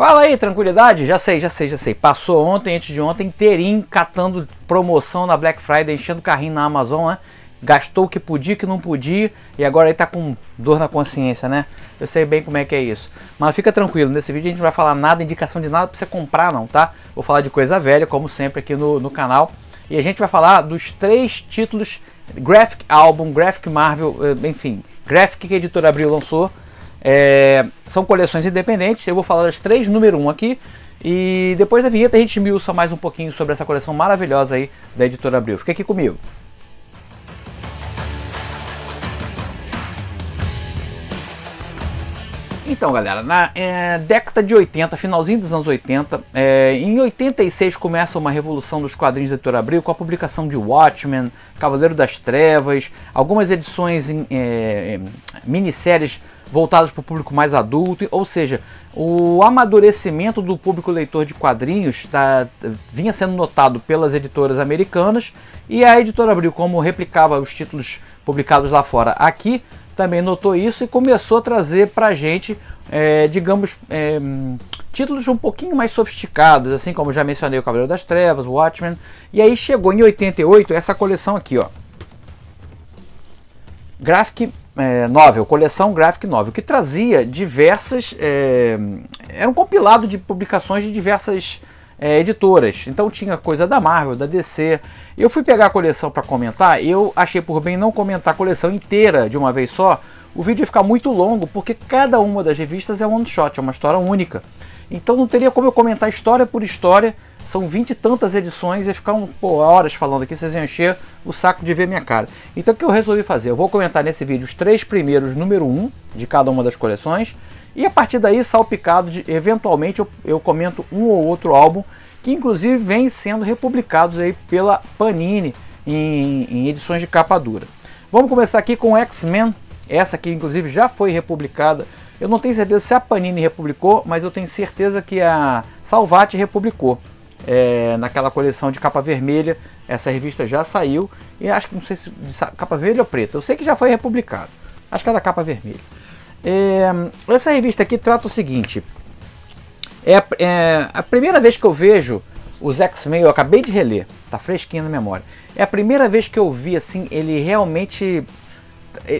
Fala aí, tranquilidade? Já sei, já sei, já sei. Passou ontem, antes de ontem, inteirinho catando promoção na Black Friday, enchendo carrinho na Amazon, né? Gastou o que podia, o que não podia, e agora aí tá com dor na consciência, né? Eu sei bem como é que é isso. Mas fica tranquilo, nesse vídeo a gente não vai falar nada, indicação de nada pra você comprar não, tá? Vou falar de coisa velha, como sempre aqui no, no canal. E a gente vai falar dos três títulos Graphic Album, Graphic Marvel, eh, enfim, Graphic que a editora Abril lançou é, são coleções independentes, eu vou falar das três, número um aqui. E depois da vinheta a gente miuça mais um pouquinho sobre essa coleção maravilhosa aí da Editora Abril. Fica aqui comigo. Então, galera, na é, década de 80, finalzinho dos anos 80, é, em 86 começa uma revolução dos quadrinhos da Editora Abril com a publicação de Watchmen, Cavaleiro das Trevas, algumas edições em é, minisséries voltadas para o público mais adulto, ou seja, o amadurecimento do público leitor de quadrinhos tá, vinha sendo notado pelas editoras americanas e a Editora Abril, como replicava os títulos publicados lá fora aqui, também notou isso e começou a trazer para a gente, é, digamos, é, títulos um pouquinho mais sofisticados, assim como já mencionei o Cavaleiro das Trevas, Watchmen. E aí chegou em 88 essa coleção aqui, ó. Graphic é, Novel, coleção Graphic Novel, que trazia diversas. É, era um compilado de publicações de diversas é, editoras. Então tinha coisa da Marvel, da DC. Eu fui pegar a coleção para comentar, eu achei por bem não comentar a coleção inteira de uma vez só. O vídeo ia ficar muito longo, porque cada uma das revistas é um one shot, é uma história única. Então não teria como eu comentar história por história, são vinte e tantas edições, ia ficar um, pô, horas falando aqui, vocês iam encher o saco de ver minha cara. Então o que eu resolvi fazer? Eu vou comentar nesse vídeo os três primeiros número um de cada uma das coleções, e a partir daí, salpicado, de, eventualmente eu, eu comento um ou outro álbum que inclusive vem sendo republicados aí pela Panini em, em edições de capa dura. Vamos começar aqui com X-Men, essa aqui inclusive já foi republicada. Eu não tenho certeza se a Panini republicou, mas eu tenho certeza que a Salvati republicou. É, naquela coleção de capa vermelha, essa revista já saiu e acho que não sei se de capa vermelha ou preta, eu sei que já foi republicado, acho que é da capa vermelha. É, essa revista aqui trata o seguinte: é, é a primeira vez que eu vejo os X-Men, eu acabei de reler, tá fresquinho na memória. É a primeira vez que eu vi assim, ele realmente.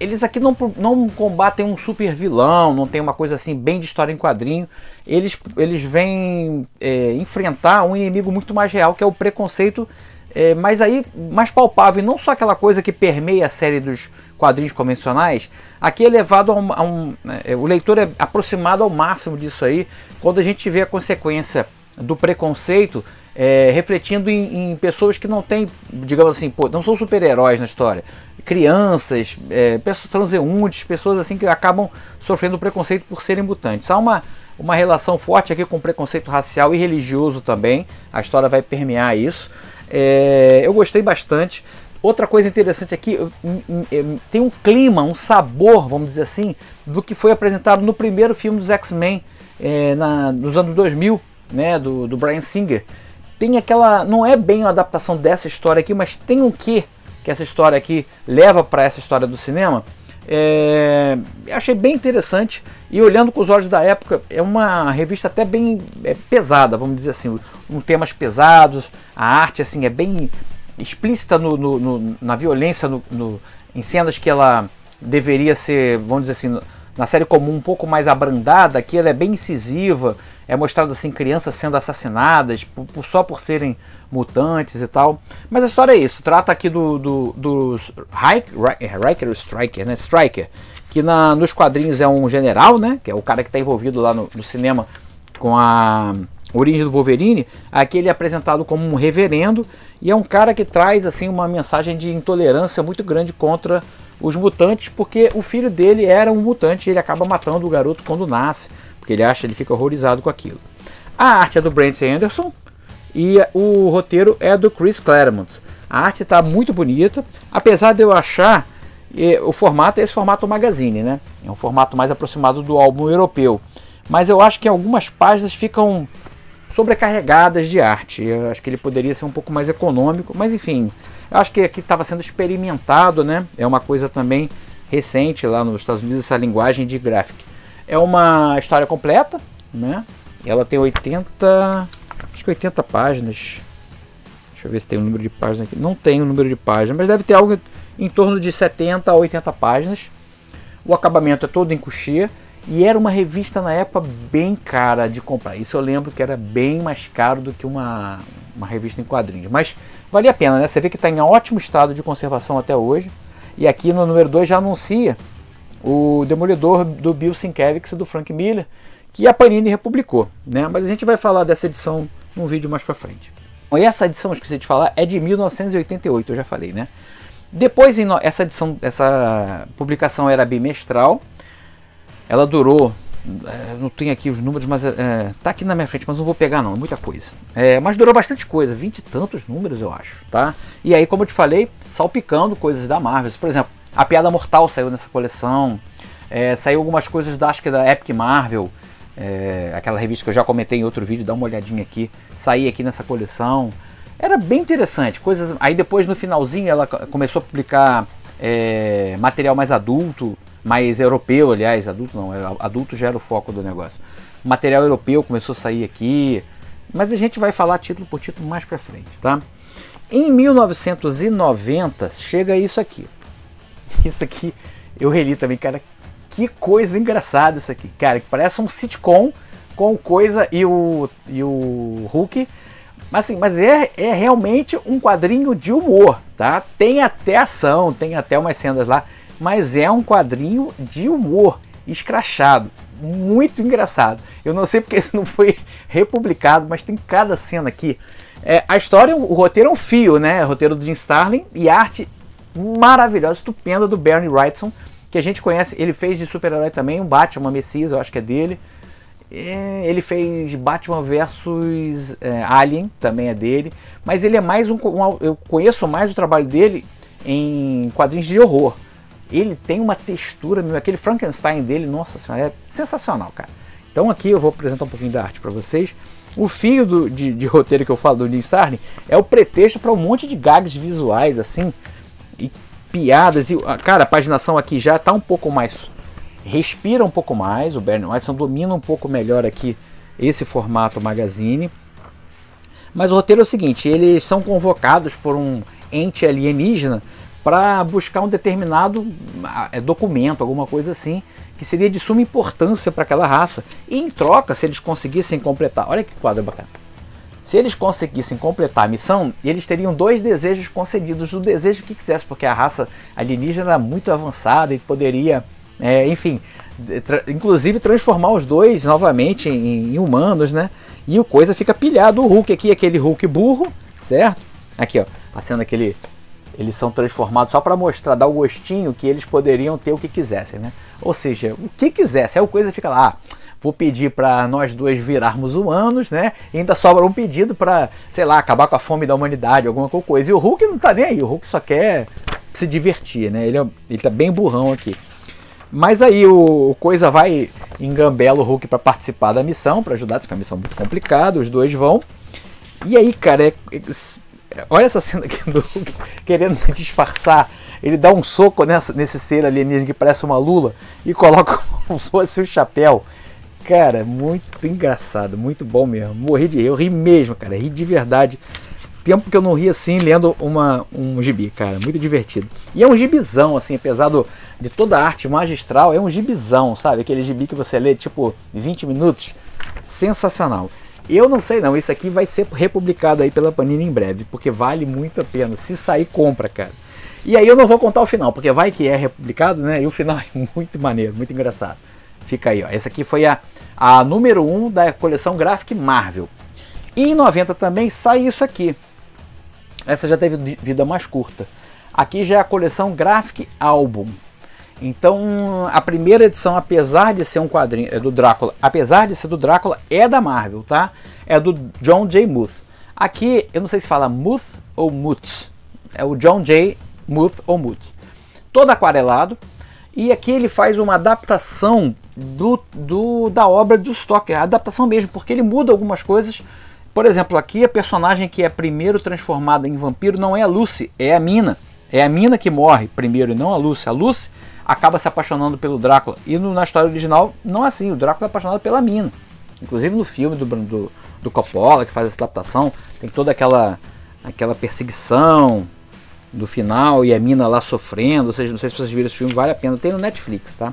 Eles aqui não, não combatem um super vilão, não tem uma coisa assim bem de história em quadrinho. Eles, eles vêm é, enfrentar um inimigo muito mais real, que é o preconceito é, mas aí, mais palpável, não só aquela coisa que permeia a série dos quadrinhos convencionais, aqui é levado a um. A um é, o leitor é aproximado ao máximo disso aí, quando a gente vê a consequência do preconceito é, refletindo em, em, pessoas que não têm, digamos assim, pô, não são super-heróis na história. Crianças, é, pessoas transeuntes, pessoas assim que acabam sofrendo preconceito por serem mutantes. Há uma, uma relação forte aqui com preconceito racial e religioso também, a história vai permear isso. É, eu gostei bastante. Outra coisa interessante aqui, é, tem um clima, um sabor, vamos dizer assim, do que foi apresentado no primeiro filme dos X-Men é, nos anos 2000, né, do, do Brian Singer. Tem aquela, não é bem uma adaptação dessa história aqui, mas tem um que que essa história aqui leva para essa história do cinema é, achei bem interessante e olhando com os olhos da época, é uma revista até bem é, pesada, vamos dizer assim, um temas pesados, a arte assim é bem explícita no, no, no na violência, no, em cenas que ela deveria ser, vamos dizer assim, na série comum um pouco mais abrandada, aqui ela é bem incisiva, é mostrado assim crianças sendo assassinadas por, só por serem mutantes e tal. Mas a história é isso. Trata aqui do, do, do Riker, é, Striker, né? Striker, que na, nos quadrinhos é um general, né? Que é o cara que está envolvido lá no, no cinema com a origem do Wolverine. Aqui ele é apresentado como um reverendo e é um cara que traz assim uma mensagem de intolerância muito grande contra os mutantes, porque o filho dele era um mutante e ele acaba matando o garoto quando nasce. Porque ele acha, ele fica horrorizado com aquilo. A arte é do Brent Anderson e o roteiro é do Chris Claremont. A arte está muito bonita, apesar de eu achar eh, o formato é esse formato magazine, né? É um formato mais aproximado do álbum europeu. Mas eu acho que algumas páginas ficam sobrecarregadas de arte. Eu acho que ele poderia ser um pouco mais econômico, mas enfim, eu acho que aqui estava sendo experimentado, né? É uma coisa também recente lá nos Estados Unidos essa linguagem de graphic. É uma história completa, né? Ela tem 80, acho que 80 páginas. Deixa eu ver se tem um número de páginas aqui. Não tem o um número de páginas, mas deve ter algo em torno de 70 a 80 páginas. O acabamento é todo em coxia e era uma revista na época bem cara de comprar. Isso eu lembro que era bem mais caro do que uma, uma revista em quadrinhos, mas valia a pena, né? Você vê que está em ótimo estado de conservação até hoje. E aqui no número 2 já anuncia o Demolidor do Bill Sienkiewicz e do Frank Miller, que a Panini republicou, né? Mas a gente vai falar dessa edição num vídeo mais para frente. Bom, e essa edição, esqueci de falar, é de 1988, eu já falei, né? Depois, essa edição, essa publicação era bimestral, ela durou, é, não tem aqui os números, mas é, é, tá aqui na minha frente, mas não vou pegar não, é muita coisa. É, mas durou bastante coisa, vinte e tantos números eu acho, tá? E aí, como eu te falei, salpicando coisas da Marvel, por exemplo, a Piada Mortal saiu nessa coleção. É, saiu algumas coisas da, acho que da Epic Marvel. É, aquela revista que eu já comentei em outro vídeo, dá uma olhadinha aqui. Saí aqui nessa coleção. Era bem interessante. Coisas. Aí depois no finalzinho ela começou a publicar é, material mais adulto, mais europeu, aliás, adulto não, adulto já era o foco do negócio. Material europeu começou a sair aqui. Mas a gente vai falar título por título mais pra frente, tá? Em 1990 chega isso aqui. Isso aqui eu reli também, cara. Que coisa engraçada isso aqui, cara. Que parece um sitcom com coisa e o, e o Hulk. Mas assim, mas é, é realmente um quadrinho de humor, tá? Tem até ação, tem até umas cenas lá, mas é um quadrinho de humor, escrachado, muito engraçado. Eu não sei porque isso não foi republicado, mas tem cada cena aqui. É, a história, o roteiro é um fio, né? roteiro do Jim Starlin e arte maravilhosa, estupenda do Bernie Wrightson, que a gente conhece. Ele fez de super-herói também um Batman Messias, eu acho que é dele. É, ele fez Batman versus é, Alien, também é dele. Mas ele é mais um, um, Eu conheço mais o trabalho dele em quadrinhos de horror. Ele tem uma textura, aquele Frankenstein dele, nossa senhora, é sensacional, cara. Então aqui eu vou apresentar um pouquinho da arte para vocês. O fio do, de, de, roteiro que eu falo do Lee Starling é o pretexto para um monte de gags visuais, assim, e piadas. E, ah, cara, a paginação aqui já está um pouco mais. Respira um pouco mais. O Bernie Watson domina um pouco melhor aqui esse formato magazine. Mas o roteiro é o seguinte: eles são convocados por um ente alienígena para buscar um determinado ah, é, documento, alguma coisa assim, que seria de suma importância para aquela raça. E em troca, se eles conseguissem completar. Olha que quadro bacana se eles conseguissem completar a missão, eles teriam dois desejos concedidos, o desejo que quisesse, porque a raça alienígena era muito avançada e poderia, é, enfim, tra inclusive transformar os dois novamente em, em, humanos, né? E o coisa fica pilhado, o Hulk aqui, aquele Hulk burro, certo? Aqui, ó, passando tá aquele. Eles são transformados só para mostrar, dar o gostinho que eles poderiam ter o que quisessem, né? Ou seja, o que quisesse. Aí o coisa fica lá. Ah, Vou pedir para nós dois virarmos humanos, né? E ainda sobra um pedido para, sei lá, acabar com a fome da humanidade, alguma coisa. E o Hulk não tá nem aí, o Hulk só quer se divertir, né? Ele, é ele tá bem burrão aqui. Mas aí o, Coisa vai engambela o Hulk para participar da missão, para ajudar, isso é uma missão muito complicada, os dois vão. E aí, cara, é, é, olha essa cena aqui do Hulk querendo se disfarçar. Ele dá um soco nessa, nesse ser alienígena que parece uma lula e coloca como fosse o chapéu. Cara, é muito engraçado, muito bom mesmo. Morri de rir, eu ri mesmo, cara, ri de verdade. Tempo que eu não ri assim lendo uma, um gibi, cara, muito divertido. E é um gibizão, assim, apesar do, de toda a arte magistral, é um gibizão, sabe? Aquele gibi que você lê, tipo, 20 minutos. Sensacional. Eu não sei não, isso aqui vai ser republicado aí pela Panini em breve, porque vale muito a pena. Se sair, compra, cara. E aí eu não vou contar o final, porque vai que é republicado, né? E o final é muito maneiro, muito engraçado. Fica aí, ó. Essa aqui foi a, a número 1 um da coleção Graphic Marvel. E em 90 também sai isso aqui. Essa já teve vida mais curta. Aqui já é a coleção Graphic Album. Então, a primeira edição, apesar de ser um quadrinho é do Drácula, apesar de ser do Drácula, é da Marvel, tá? É do John J. Muth. Aqui, eu não sei se fala Muth ou Muth. É o John J. Muth ou Muth. Todo aquarelado, e aqui ele faz uma adaptação do, do da obra do Stoker, a adaptação mesmo, porque ele muda algumas coisas. Por exemplo, aqui a personagem que é primeiro transformada em vampiro não é a Lucy, é a Mina. É a Mina que morre primeiro e não a Lucy. A Lucy acaba se apaixonando pelo Drácula. E no, na história original, não é assim. O Drácula é apaixonado pela Mina. Inclusive no filme do, do, do Coppola, que faz essa adaptação, tem toda aquela, aquela perseguição do final e a mina lá sofrendo. Ou seja, não sei se vocês viram esse filme, vale a pena. Tem no Netflix, tá?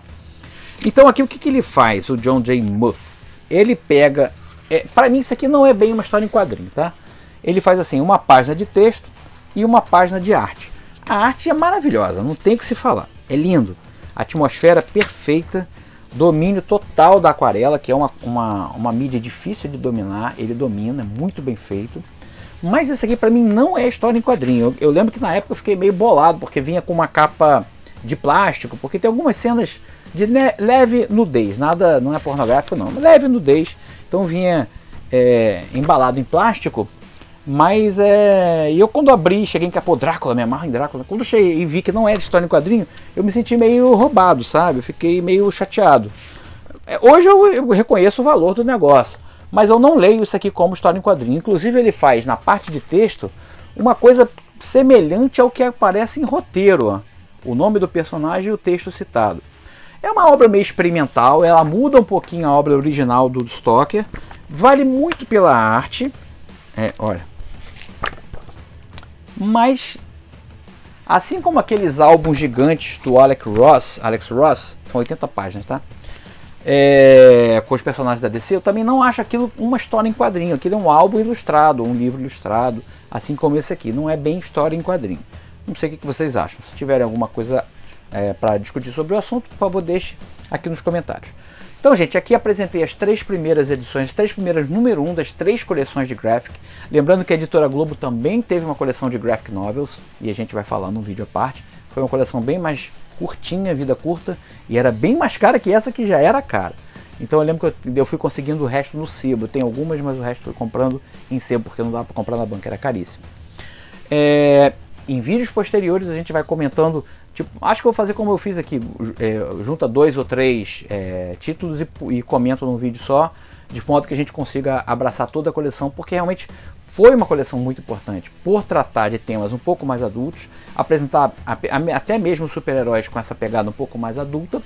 Então aqui o que, que ele faz, o John J. Muth? Ele pega. É, para mim, isso aqui não é bem uma história em quadrinho, tá? Ele faz assim, uma página de texto e uma página de arte. A arte é maravilhosa, não tem o que se falar. É lindo. Atmosfera perfeita, domínio total da aquarela, que é uma, uma, uma mídia difícil de dominar. Ele domina, é muito bem feito. Mas isso aqui para mim não é história em quadrinho. Eu, eu, lembro que na época eu fiquei meio bolado, porque vinha com uma capa de plástico, porque tem algumas cenas de leve nudez, nada, não é pornográfico não, leve nudez. Então vinha é, embalado em plástico, mas é. eu quando abri, cheguei em Capô Drácula, me amarro em Drácula. Quando cheguei e vi que não é era história em quadrinho, eu me senti meio roubado, sabe? Eu fiquei meio chateado. É, hoje eu, eu reconheço o valor do negócio. Mas eu não leio isso aqui como história em quadrinho. Inclusive, ele faz na parte de texto uma coisa semelhante ao que aparece em roteiro: o nome do personagem e o texto citado. É uma obra meio experimental, ela muda um pouquinho a obra original do Stoker, vale muito pela arte. É, olha. Mas assim como aqueles álbuns gigantes do Alex Ross, Alex Ross, são 80 páginas, tá? é, com os personagens da DC, eu também não acho aquilo uma história em quadrinho. Aquilo é um álbum ilustrado, um livro ilustrado, assim como esse aqui. Não é bem história em quadrinho. Não sei o que vocês acham. Se tiverem alguma coisa é, para discutir sobre o assunto, por favor, deixe aqui nos comentários. Então, gente, aqui apresentei as três primeiras edições, as três primeiras número um das três coleções de graphic. Lembrando que a editora Globo também teve uma coleção de graphic novels, e a gente vai falar num vídeo à parte. Foi uma coleção bem mais curtinha, vida curta, e era bem mais cara que essa que já era cara. Então eu lembro que eu, eu fui conseguindo o resto no sebo. Tem algumas, mas o resto eu fui comprando em sebo, porque não dava para comprar na banca, era caríssimo. É, em vídeos posteriores a gente vai comentando, tipo, acho que eu vou fazer como eu fiz aqui, é, junta dois ou três é, títulos e, e comento num vídeo só de modo que a gente consiga abraçar toda a coleção, porque realmente foi uma coleção muito importante por tratar de temas um pouco mais adultos, apresentar até mesmo super-heróis com essa pegada um pouco mais adulta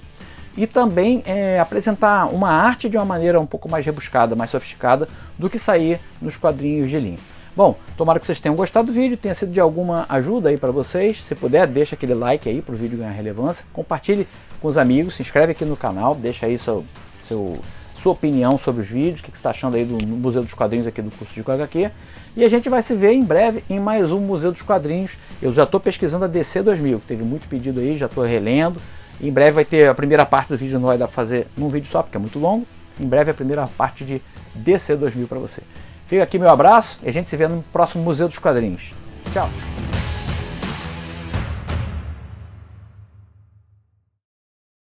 e também é, apresentar uma arte de uma maneira um pouco mais rebuscada, mais sofisticada do que sair nos quadrinhos de linha. Bom, tomara que vocês tenham gostado do vídeo, tenha sido de alguma ajuda aí para vocês. Se puder, deixa aquele like aí para o vídeo ganhar relevância. Compartilhe com os amigos, se inscreve aqui no canal, deixa aí seu, seu sua opinião sobre os vídeos, o que, que você está achando aí do Museu dos Quadrinhos aqui do curso de HQ. E a gente vai se ver em breve em mais um Museu dos Quadrinhos. Eu já estou pesquisando a DC 2000, que teve muito pedido aí, já estou relendo. Em breve vai ter a primeira parte do vídeo, não vai dar para fazer num vídeo só, porque é muito longo. Em breve a primeira parte de DC 2000 para você. Fica aqui meu abraço e a gente se vê no próximo Museu dos Quadrinhos. Tchau!